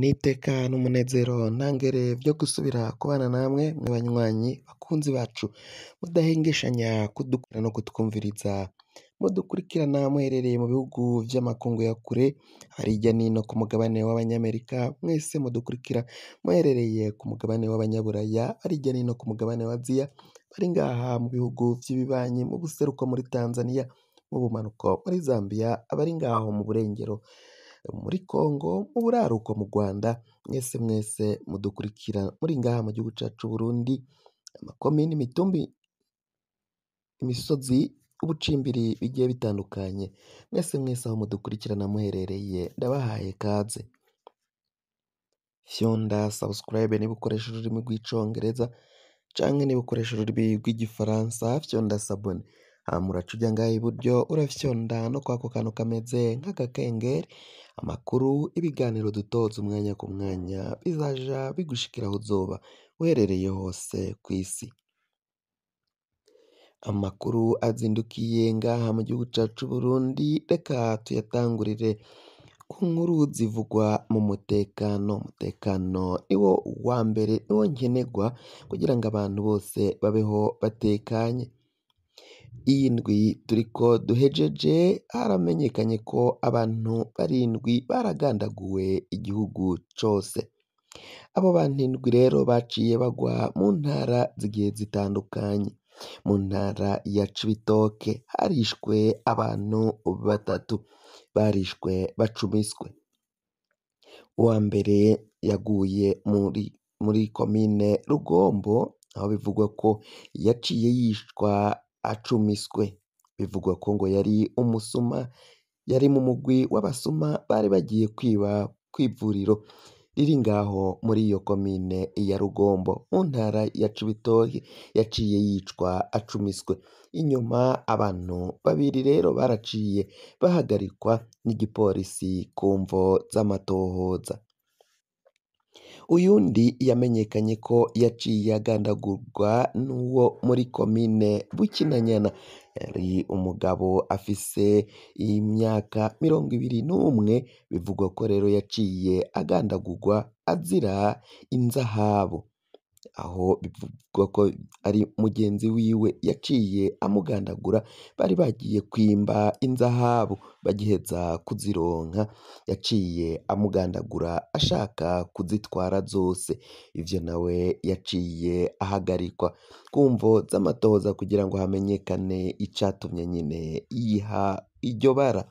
n'iteka n'umunezero nta byo gusubira kubana namwe mwe banywanyi bakunzi bacu mudahengeshanya kudukura no kutwumviriza mudukurikirana muherereye mu bihugu by'amakungu ya kure hirya nino ku mugabane w'abanyamerika mwese mudukurikira muherereye ku mugabane w'abanyaburaya hirya nino ku mugabane wa Ziya bari ngaha mu bihugu by'ibibanyi mu buseruko muri tanzania mu bumanuko muri zambia abari ngaho mu burengero muri Congo, mu buraruko mu Rwanda, mwese mwese mudukurikira muri ngaha mu gihugu cyacu Burundi, amakomini, imitumbi, imisozi, ubucimbiri bigiye bitandukanye, mwese mwese aho mudukurikirana muherereye ndabahaye ikaze. Fyonda subscribe niba ukoresha ururimi rw'icyongereza, cyangwa niba ukoresha ururimi rw'igifaransa fyonda sabone. Ah, muraca ngaho iburyo urafyonda no kwa ako kantu kameze nk'agakengeri amakuru ibiganiro dutoza umwanya ku mwanya bizaja bigushikira aho uzoba uherereye hose ku isi amakuru azindukiye ngaha mu gihugu cacu Burundi reka tuyatangurire ku nkuru zivugwa mu mutekano umutekano niwo wa mbere niwo nkenerwa kugira ngo abantu bose babeho batekanye. y'indwi Turiko ko duhejeje haramenyekanye ko abantu barindwi baragandaguwe igihugu cyose, abo bantu indwi rero baciye bagwa mu ntara zigiye zitandukanye, mu ntara ya Cibitoke harishwe abantu batatu, barishwe bacumiswe, uwa mbere yaguye muri komine Rugombo aho bivugwa ko yaciye yishwa, acumiswe. Bivugwa ko ngo yari umusuma, yari mu mugwi w'abasuma bari bagiye kwiba kwi’vuriro ivuriro riri ngaho muri iyo komine ya Rugombo mu ntara ya Cibitoke, yaciye yicwa acumiswe. Inyuma abantu babiri rero baraciye bahagarikwa n'igipolisi ku mvo z'amatohoza. uyu undi yamenyekanye ko yaciye agandagurwa n'uwo muri komine Bukinanyana, yari umugabo afise imyaka mirongo ibiri n'umwe, bivugwa ko rero yaciye agandagurwa azira inzahabu. aho bivugwa ko ari mugenzi wiwe yaciye amugandagura bari bagiye kwimba inzahabu bagiheza kuzironka yaciye amugandagura ashaka kuzitwara zose ibyo nawe yaciye ahagarikwa ku mvo z'amatohoza kugira ngo hamenyekane icatumye nyine yiha iryo bara.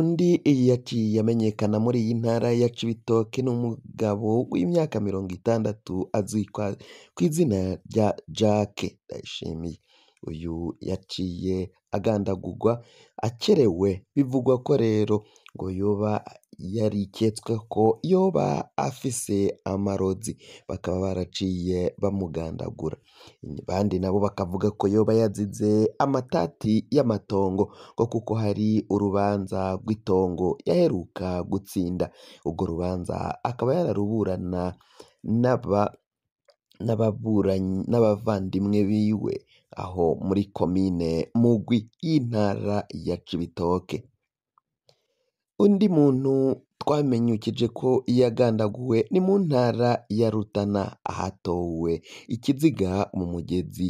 Undi yaciye amenyekana muri iyi ntara ya Cibitoke n'umugabo w'imyaka mirongo itandatu azwi ku izina rya Jack Ndayishimiye, uyu yaciye agandagugwa akerewe bivugwa ko rero ngo yoba yariketswe ko yoba afise amarozi bakaba baraciye bamugandagura abandi nabo bakavuga ko yoba yazize amatati y'amatongo ko kuko hari urubanza rw'itongo yaheruka gutsinda urwo rubanza akaba yararuburana n'abavandimwe biwe aho muri komine Mugwi y'intara ya Cibitoke. Undi muntu twamenyukije ko yagandaguwe ni mu ntara ya Rutana ahatowe ikiziga mu mugezi,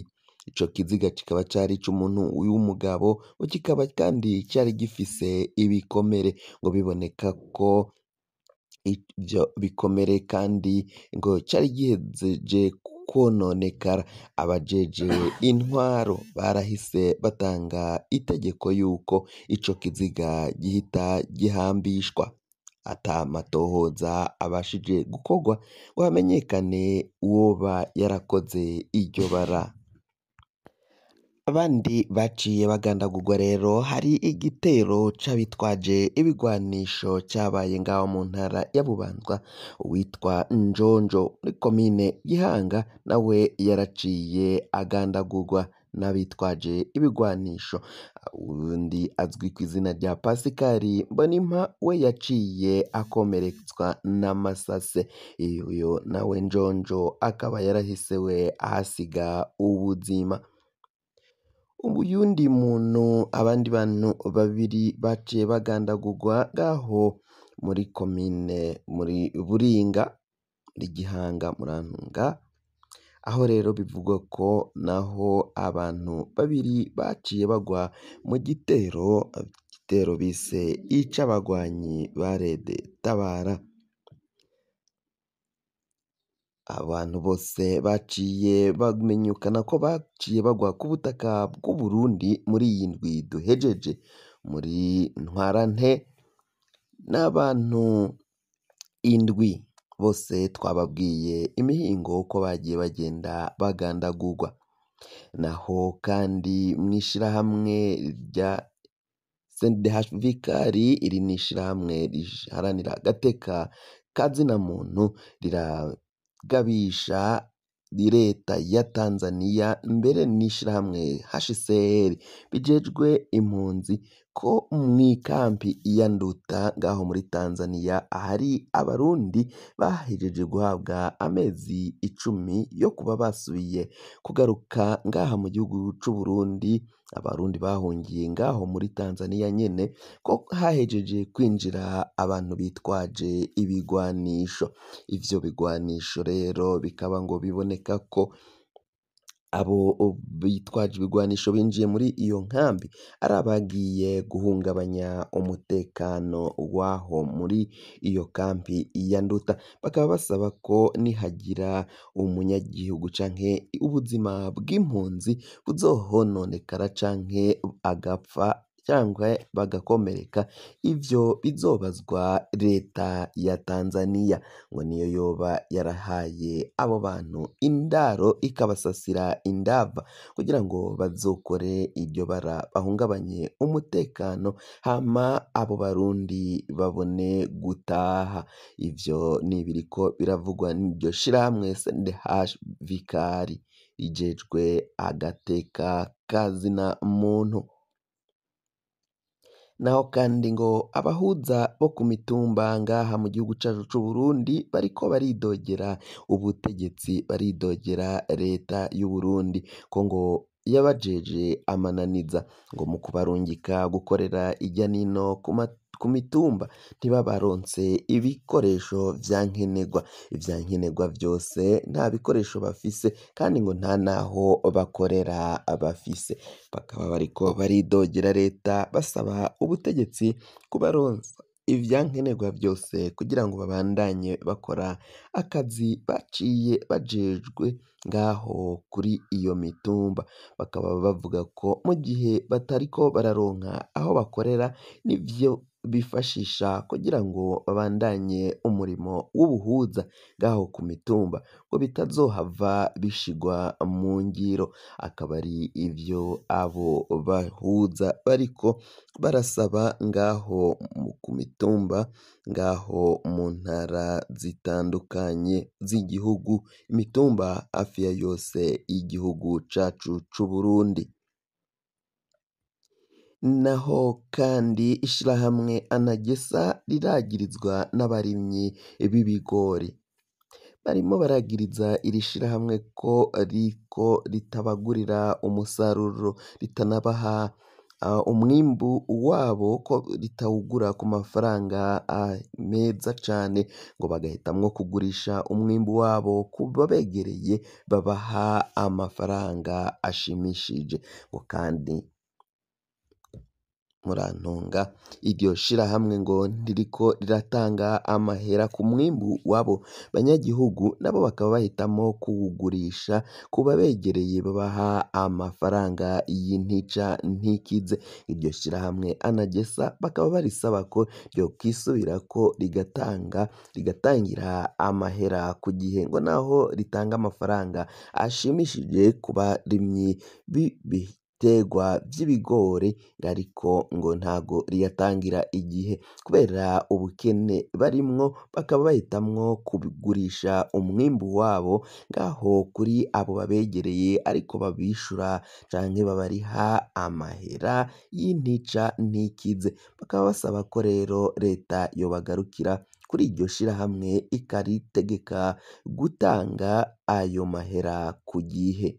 icyo kiziga kikaba cyari icy'umuntu w'umugabo kikaba kandi cyari gifise ibikomere ngo biboneka ko ibyo bikomere kandi ngo cyari gihegeje kononekara abajeje intwaro barahise batanga itegeko yuko ico kiziga gihita gihambishwa ata matohoza abashije gukogwa, ngo hamenyekane uwoba yarakoze iryo bara Abandi baciye bagandagurwa rero hari igitero cyabitwaje ibigwanisho cyabaye ngaho mu ntara ya Bubanza Njonjo muri komine Gihanga nawe yaraciye agandagugwa n'abitwaje ibigwanisho, undi azwi ku izina rya Pasikari Mbonimpa we yaciye akomeretswa n'amasase, uyu nawe Njonjo akaba yarahise we ahasiga ubuzima. uyu undi muntu abandi bantu babiri baciye bagandagurwa ngaho muri komine muri Buringa muri Gihanga Murantunga aho rero bivugwa ko naho abantu babiri baciye bagwa mu gitero igitero bise icy'abagwanyi ba Rede Tabara. abantu bose baciye bamenyekana ko baciye bagwa ku butaka bw'u Burundi muri iyi ndwi duhejeje muri ntwarante ni abantu indwi bose twababwiye imihingo ko bagiye bagenda bagandagurwa naho kandi mu ishyirahamwe rya CNDH Vikari iri ni ishyirahamwe riharanira agateka ka muntu rira gabisha ni leta ya Tanzania mbere n'ishyirahamwe HCR bijejwe impunzi ko mu ikambi ya Nduta ngaho muri Tanzania ahari Abarundi bahejeje guhabwa amezi icumi yo kuba basubiye kugaruka ngaha mu gihugu c'u Burundi, Abarundi bahungiye ngaho muri Tanzania nyene ko hahejeje kwinjira abantu bitwaje ibigwanisho, ibyo bigwanisho rero bikaba ngo biboneka ko Abo bitwaje ibigwanisho binjiye muri iyo nkambi ari abagiye guhungabanya umutekano w'aho muri iyo kambi ya Nduta, bakaba basaba ko nihagira umunyagihugu canke ubuzima bw'impunzi buzohononekara canke agapfa cyangwa bagakomereka ibyo bizobazwa leta ya Tanzania ngo niyo yoba yarahaye abo bantu indaro ikabasasira indava kugira ngo bazokore ibyo bara bahungabanye umutekano hama abo barundi babone gutaha ibyo ni ibiriko biravugwa n'iryo shirahamwe CNDH Vikari rijejwe agateka kazina muntu. naho kandi ngo abahuza bo ku mitumba ngaha mu gihugu cyacu cy'u Burundi bariko baridogera ubutegetsi baridogera leta y'u Burundi ko ngo yabajeje amananiza ngo mu kubarungika gukorera ijya n'ino ku ku mitumba ntibabaronse ibikoresho bya nkenerwa, ibya nkenerwa byose nta bikoresho bafise kandi ngo nta n'aho bakorera bafise, bakaba bariko baridogera leta basaba ubutegetsi kubaronsa ibya nkenerwa byose kugira ngo babandanye bakora akazi baciye bajejwe ngaho kuri iyo mitumba, bakaba bavuga ko mu gihe batariko bararonka aho bakorera n'ivyo bifashisha kugira ngo babandanye umurimo w'ubuhuza ngaho ku mitumba ngo bitazohava bishigwa mu ngiro, akaba ari ibyo abo bahuza bariko barasaba ngaho ku mitumba, ngaho mu ntara zitandukanye z'igihugu, imitumba hafi ya yose y'igihugu cacu c'Uburundi. naho kandi ishyirahamwe anagesa riragirizwa n'abarimyi b'ibigori, barimo baragiriza iri shyirahamwe ko ritabagurira umusaruro, ritanabaha umwimbu wabo ko ritawugura ku mafaranga meza cyane, ngo bagahitamo kugurisha umwimbu wabo ku babegereye babaha amafaranga ashimishije, ngo kandi. Murantunga iryo shirahamwe ngo ntiriko riratanga amahera ku mwimbu w'abo banyagihugu nabo bakaba bahitamo kuwugurisha kuba begereye babaha amafaranga y'intica ntikize, iryo shirahamwe Anagesa bakaba barisaba ko ryokwisubirako rigatanga rigatangira amahera ku gihe ngo naho ritanga amafaranga ashimishije kuba barimyi bibi. biterwa by'ibigori ariko ngo ntago riyatangira igihe kubera ubukene barimwo bakaba bahitamwo kugurisha umwimbu wabo ngaho kuri abo babegereye ariko babishura canke babariha amahera y'intica ntikize bakaba basaba ko rero leta yobagarukira kuri iryo shirahamwe ikaritegeka gutanga ayo mahera ku gihe.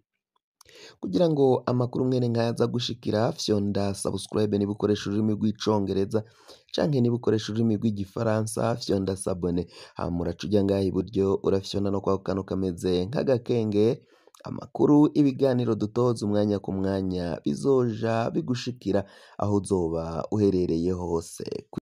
Kugira ngo amakuru mwene nk'aya aza gushikira fyonda subscribe niba ururimi rw'icongereza canke niba ukoresha ururimi rw'igifaransa fyonda sabone hama uraca ujya ngaha iburyo urafyonda no kwako kantu kameze nk'agakenge amakuru ibiganiro dutoza umwanya ku mwanya bizoja bigushikira aho uzoba uherereye hose.